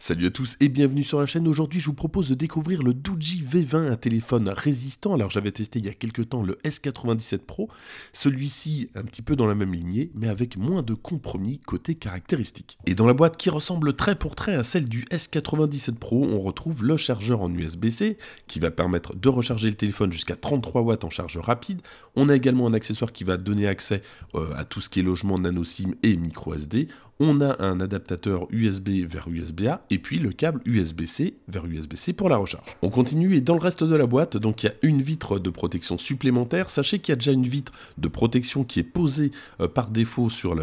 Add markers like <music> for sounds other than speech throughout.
Salut à tous et bienvenue sur la chaîne. Aujourd'hui, je vous propose de découvrir le Duji V20, un téléphone résistant. Alors, j'avais testé il y a quelques temps le S97 Pro, celui-ci un petit peu dans la même lignée, mais avec moins de compromis côté caractéristiques. Et dans la boîte qui ressemble très pour trait à celle du S97 Pro, on retrouve le chargeur en USB-C qui va permettre de recharger le téléphone jusqu'à 33 watts en charge rapide. On a également un accessoire qui va donner accès euh, à tout ce qui est logement nano SIM et micro SD on a un adaptateur USB vers USB-A et puis le câble USB-C vers USB-C pour la recharge. On continue et dans le reste de la boîte, donc il y a une vitre de protection supplémentaire. Sachez qu'il y a déjà une vitre de protection qui est posée euh, par défaut sur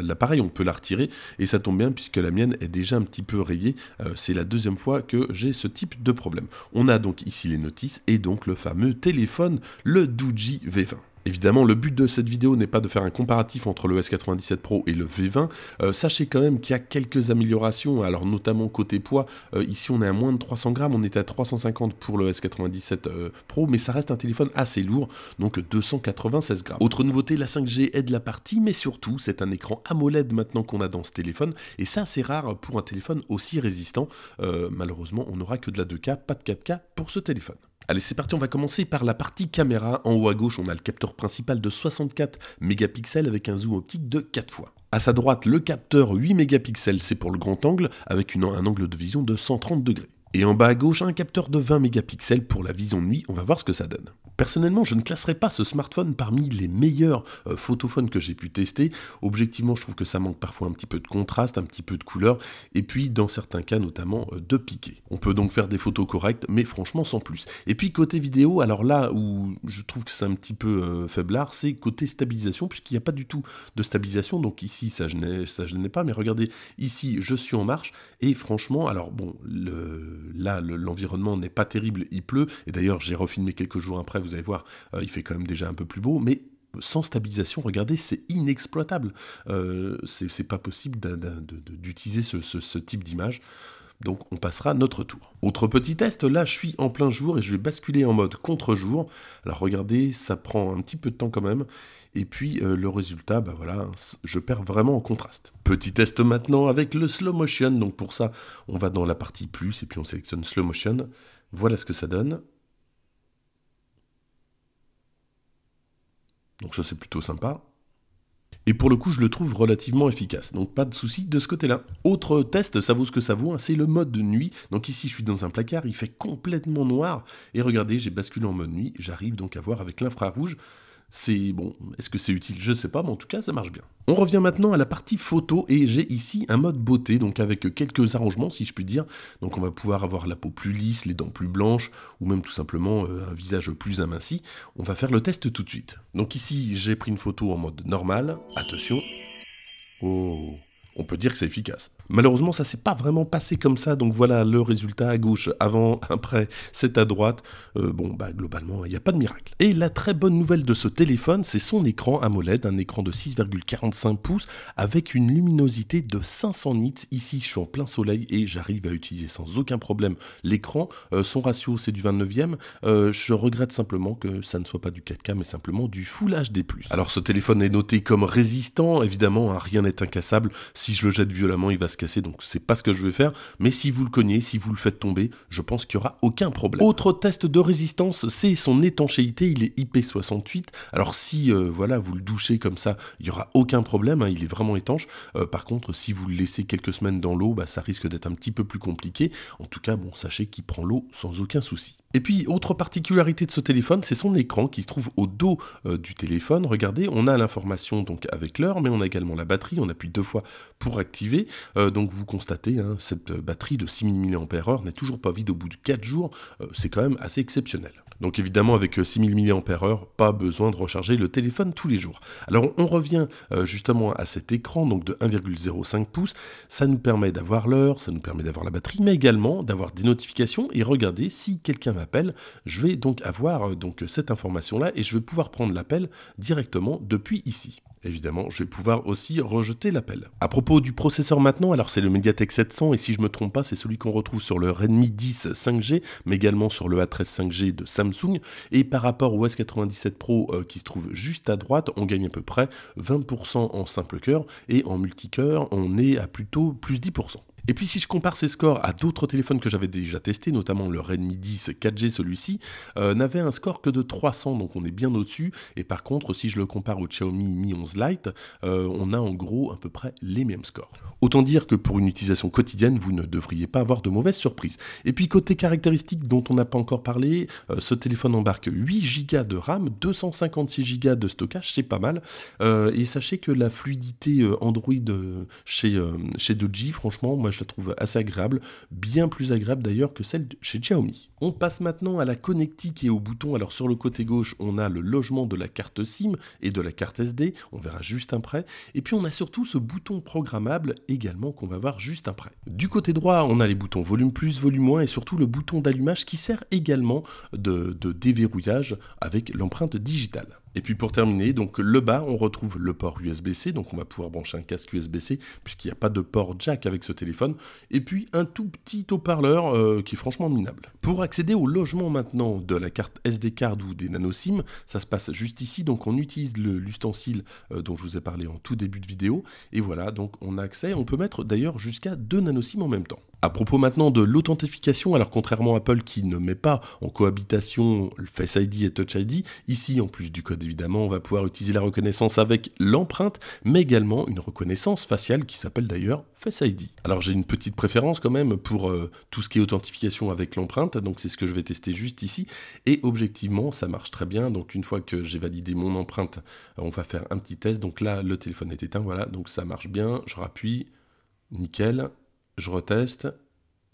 l'appareil, on peut la retirer et ça tombe bien puisque la mienne est déjà un petit peu rayée. Euh, c'est la deuxième fois que j'ai ce type de problème. On a donc ici les notices et donc le fameux téléphone, le Dooji V20. Évidemment, le but de cette vidéo n'est pas de faire un comparatif entre le S97 Pro et le V20. Euh, sachez quand même qu'il y a quelques améliorations, alors notamment côté poids. Euh, ici, on est à moins de 300 grammes, on est à 350 pour le S97 euh, Pro, mais ça reste un téléphone assez lourd, donc 296 grammes. Autre nouveauté, la 5G aide la partie, mais surtout, c'est un écran AMOLED maintenant qu'on a dans ce téléphone, et c'est assez rare pour un téléphone aussi résistant. malheureusement, on n'aura que de la 2K, pas de 4K pour ce téléphone. Allez, c'est parti, on va commencer par la partie caméra. En haut à gauche, on a le capteur principal de 64 mégapixels avec un zoom optique de 4 fois. À sa droite, le capteur 8 mégapixels, c'est pour le grand angle, avec un angle de vision de 130 degrés. Et en bas à gauche, un capteur de 20 mégapixels pour la vision de nuit, on va voir ce que ça donne. Personnellement, je ne classerai pas ce smartphone parmi les meilleurs euh, photophones que j'ai pu tester. Objectivement, je trouve que ça manque parfois un petit peu de contraste, un petit peu de couleur, et puis dans certains cas notamment euh, de piqué. On peut donc faire des photos correctes, mais franchement sans plus. Et puis côté vidéo, alors là où je trouve que c'est un petit peu euh, faiblard, c'est côté stabilisation, puisqu'il n'y a pas du tout de stabilisation, donc ici ça je n'ai pas, mais regardez, ici je suis en marche, et franchement, alors bon, le là, l'environnement n'est pas terrible, il pleut. Et d'ailleurs, j'ai refilmé quelques jours après, vous allez voir, euh, il fait quand même déjà un peu plus beau. Mais sans stabilisation, regardez, c'est inexploitable. Euh, c'est pas possible d'utiliser ce, type d'image. Donc on passera notre tour. Autre petit test, là je suis en plein jour et je vais basculer en mode contre-jour. Alors regardez, ça prend un petit peu de temps quand même. Et puis euh, le résultat, bah voilà, hein, je perds vraiment en contraste. Petit test maintenant avec le slow motion. Donc pour ça, on va dans la partie plus et puis on sélectionne slow motion. Voilà ce que ça donne. Donc ça c'est plutôt sympa. Et pour le coup, je le trouve relativement efficace, donc pas de souci de ce côté-là. Autre test, ça vaut ce que ça vaut, hein, c'est le mode nuit. Donc ici, je suis dans un placard, il fait complètement noir, et regardez, j'ai basculé en mode nuit, j'arrive donc à voir avec l'infrarouge c'est bon, est-ce que c'est utile Je ne sais pas, mais en tout cas ça marche bien. On revient maintenant à la partie photo et j'ai ici un mode beauté, donc avec quelques arrangements si je puis dire. Donc on va pouvoir avoir la peau plus lisse, les dents plus blanches, ou même tout simplement euh, un visage plus aminci. On va faire le test tout de suite. Donc ici j'ai pris une photo en mode normal. Attention. Oh, on peut dire que c'est efficace. Malheureusement, ça s'est pas vraiment passé comme ça. Donc voilà, le résultat à gauche, avant, <laughs> après, c'est à droite. Euh, bon, bah globalement, il n'y a pas de miracle. Et la très bonne nouvelle de ce téléphone, c'est son écran AMOLED, un écran de 6,45 pouces avec une luminosité de 500 nits. Ici, je suis en plein soleil et j'arrive à utiliser sans aucun problème l'écran. Euh, son ratio, c'est du 29e. Euh, je regrette simplement que ça ne soit pas du 4K, mais simplement du Full HD+. Alors ce téléphone est noté comme résistant. Évidemment, hein, rien n'est incassable. Si je le jette violemment, il va casser, donc c'est pas ce que je vais faire. Mais si vous le cognez, si vous le faites tomber, je pense qu'il y aura aucun problème. Autre test de résistance, c'est son étanchéité. Il est IP68. Alors si euh, voilà, vous le douchez comme ça, il y aura aucun problème. Hein, il est vraiment étanche. Euh, par contre, si vous le laissez quelques semaines dans l'eau, bah, ça risque d'être un petit peu plus compliqué. En tout cas, bon, sachez qu'il prend l'eau sans aucun souci. Et puis, autre particularité de ce téléphone, c'est son écran qui se trouve au dos euh, du téléphone. Regardez, on a l'information donc avec l'heure, mais on a également la batterie. On appuie deux fois pour activer. Euh, donc, vous constatez, hein, cette euh, batterie de 6000 mAh n'est toujours pas vide au bout de 4 jours. c'est quand même assez exceptionnel. Donc évidemment avec 6000 euh, mAh, pas besoin de recharger le téléphone tous les jours. Alors on revient euh, justement à cet écran donc de 1,05 pouces, ça nous permet d'avoir l'heure, ça nous permet d'avoir la batterie mais également d'avoir des notifications et regardez si quelqu'un m'appelle, je vais donc avoir euh, donc cette information là et je vais pouvoir prendre l'appel directement depuis ici. Évidemment, je vais pouvoir aussi rejeter l'appel. À propos du processeur maintenant, alors c'est le Mediatek 700 et si je me trompe pas, c'est celui qu'on retrouve sur le Redmi 10 5G, mais également sur le A13 5G de 5G. Samsung. Et par rapport au S97 Pro euh, qui se trouve juste à droite, on gagne à peu près 20% en simple cœur et en multicœur, on est à plutôt plus 10%. Et puis si je compare ces scores à d'autres téléphones que j'avais déjà testés, notamment le Redmi 10 4G, celui-ci euh, n'avait un score que de 300, donc on est bien au-dessus. Et par contre, si je le compare au Xiaomi Mi 11 Lite, euh, on a en gros à peu près les mêmes scores. Autant dire que pour une utilisation quotidienne, vous ne devriez pas avoir de mauvaises surprises. Et puis côté caractéristique dont on n'a pas encore parlé, euh, ce téléphone embarque 8 Go de RAM, 256 Go de stockage, c'est pas mal. et sachez que la fluidité Android chez, chez 2 franchement, moi je la trouve assez agréable, bien plus agréable d'ailleurs que celle chez Xiaomi. On passe maintenant à la connectique et au bouton. Alors sur le côté gauche, on a le logement de la carte SIM et de la carte SD, on verra juste après. Et puis on a surtout ce bouton programmable également qu'on va voir juste après. Du côté droit, on a les boutons volume plus, volume moins et surtout le bouton d'allumage qui sert également de déverrouillage avec l'empreinte digitale. Et puis pour terminer, donc le bas, on retrouve le port USB-C, donc on va pouvoir brancher un casque USB-C puisqu'il n'y a pas de port jack avec ce téléphone, et puis un tout petit haut-parleur euh, qui est franchement minable. Pour accéder au logement maintenant de la carte SD card ou des nano SIM, ça se passe juste ici, donc on utilise l'ustensile euh, dont je vous ai parlé en tout début de vidéo, et voilà, donc on a accès, on peut mettre d'ailleurs jusqu'à deux nano SIM en même temps. À propos maintenant de l'authentification, alors contrairement à Apple qui ne met pas en cohabitation Face ID et Touch ID, ici en plus du code évidemment, on va pouvoir utiliser la reconnaissance avec l'empreinte, mais également une reconnaissance faciale qui s'appelle d'ailleurs Face ID. Alors j'ai une petite préférence quand même pour euh, tout ce qui est authentification avec l'empreinte, donc c'est ce que je vais tester juste ici, et objectivement ça marche très bien, donc une fois que j'ai validé mon empreinte, on va faire un petit test, donc là le téléphone est éteint, voilà, donc ça marche bien, je rappuie, nickel, je reteste,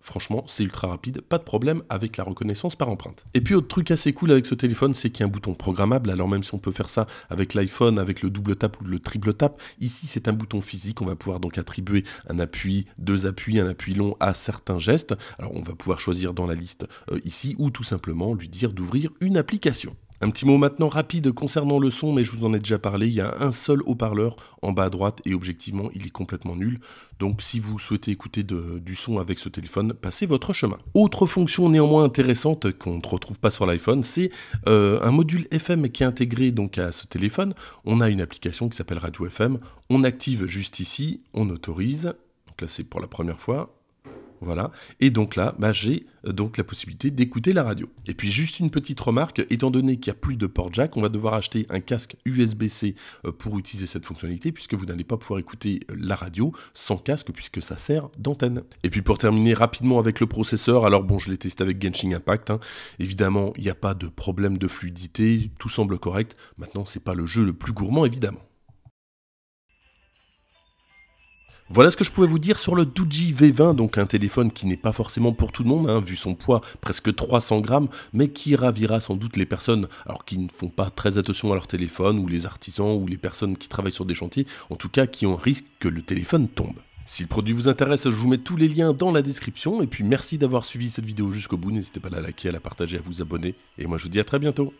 Franchement, c'est ultra rapide, pas de problème avec la reconnaissance par empreinte. Et puis autre truc assez cool avec ce téléphone, c'est qu'il y a un bouton programmable, alors même si on peut faire ça avec l'iPhone, avec le double tap ou le triple tap, ici c'est un bouton physique, on va pouvoir donc attribuer un appui, deux appuis, un appui long à certains gestes, alors on va pouvoir choisir dans la liste euh, ici, ou tout simplement lui dire d'ouvrir une application. Un petit mot maintenant rapide concernant le son, mais je vous en ai déjà parlé, il y a un seul haut-parleur en bas à droite et objectivement il est complètement nul. Donc si vous souhaitez écouter du son avec ce téléphone, passez votre chemin. Autre fonction néanmoins intéressante qu'on ne retrouve pas sur l'iPhone, c'est euh, un module FM qui est intégré donc à ce téléphone. On a une application qui s'appelle Radio FM, on active juste ici, on autorise, donc là c'est pour la première fois, voilà. Et donc là, bah, j'ai euh, donc la possibilité d'écouter la radio. Et puis juste une petite remarque, étant donné qu'il n'y a plus de port jack, on va devoir acheter un casque USB-C euh, pour utiliser cette fonctionnalité, puisque vous n'allez pas pouvoir écouter euh, la radio sans casque, puisque ça sert d'antenne. Et puis pour terminer rapidement avec le processeur, alors bon, je l'ai testé avec Genshin Impact, hein. évidemment, il n'y a pas de problème de fluidité, tout semble correct. Maintenant, ce n'est pas le jeu le plus gourmand, évidemment. Voilà ce que je pouvais vous dire sur le Duji V20, donc un téléphone qui n'est pas forcément pour tout le monde, hein, vu son poids, presque 300 grammes, mais qui ravira sans doute les personnes alors qui ne font pas très attention à leur téléphone, ou les artisans, ou les personnes qui travaillent sur des chantiers, en tout cas qui ont risque que le téléphone tombe. Si le produit vous intéresse, je vous mets tous les liens dans la description, et puis merci d'avoir suivi cette vidéo jusqu'au bout, n'hésitez pas à la liker, à la partager, à vous abonner, et moi je vous dis à très bientôt